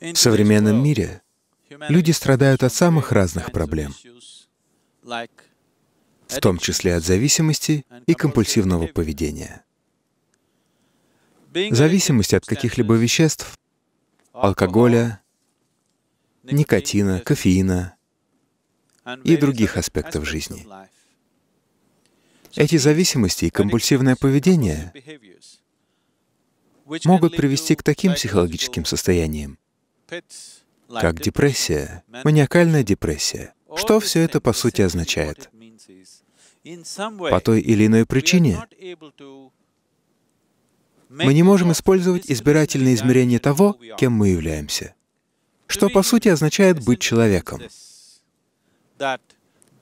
В современном мире люди страдают от самых разных проблем, в том числе от зависимости и компульсивного поведения. Зависимость от каких-либо веществ, алкоголя, никотина, кофеина и других аспектов жизни. Эти зависимости и компульсивное поведение могут привести к таким психологическим состояниям, как депрессия, маниакальная депрессия. Что все это по сути означает? По той или иной причине мы не можем использовать избирательные измерения того, кем мы являемся. Что по сути означает быть человеком.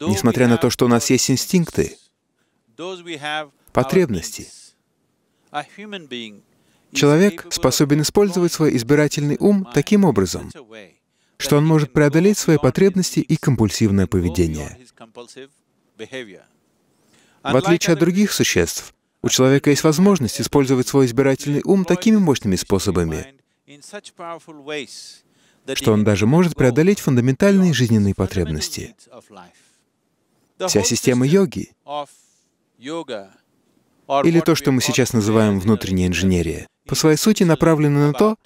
Несмотря на то, что у нас есть инстинкты, потребности, Человек способен использовать свой избирательный ум таким образом, что он может преодолеть свои потребности и компульсивное поведение. В отличие от других существ, у человека есть возможность использовать свой избирательный ум такими мощными способами, что он даже может преодолеть фундаментальные жизненные потребности. Вся система йоги или то, что мы сейчас называем внутренней инженерией по своей сути направлена на то,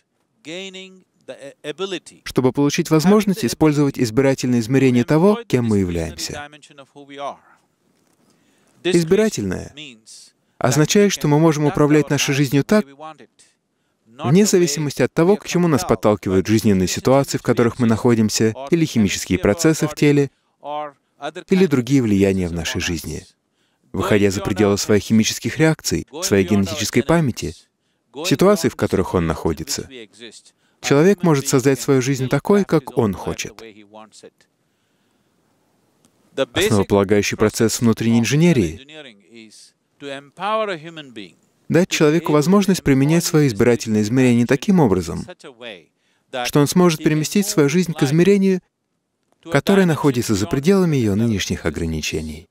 чтобы получить возможность использовать избирательное измерение того, кем мы являемся. Избирательное означает, что мы можем управлять нашей жизнью так, вне зависимости от того, к чему нас подталкивают жизненные ситуации, в которых мы находимся, или химические процессы в теле, или другие влияния в нашей жизни. Выходя за пределы своих химических реакций, своей генетической памяти, Ситуации, в которых он находится. Человек может создать свою жизнь такой, как он хочет. Основополагающий процесс внутренней инженерии — дать человеку возможность применять свои избирательные измерения таким образом, что он сможет переместить свою жизнь к измерению, которое находится за пределами ее нынешних ограничений.